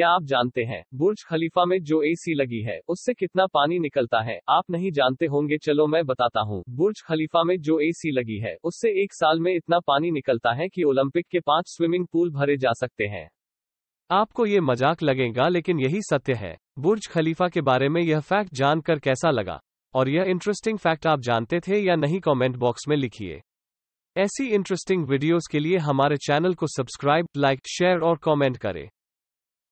क्या आप जानते हैं बुर्ज खलीफा में जो एसी लगी है उससे कितना पानी निकलता है आप नहीं जानते होंगे चलो मैं बताता हूँ बुर्ज खलीफा में जो एसी लगी है उससे एक साल में इतना पानी निकलता है कि ओलंपिक के पांच स्विमिंग पूल भरे जा सकते हैं आपको ये मजाक लगेगा लेकिन यही सत्य है बुर्ज खलीफा के बारे में यह फैक्ट जानकर कैसा लगा और यह इंटरेस्टिंग फैक्ट आप जानते थे या नहीं कमेंट बॉक्स में लिखिए ऐसी इंटरेस्टिंग वीडियोस के लिए हमारे चैनल को सब्सक्राइब लाइक शेयर और कमेंट करें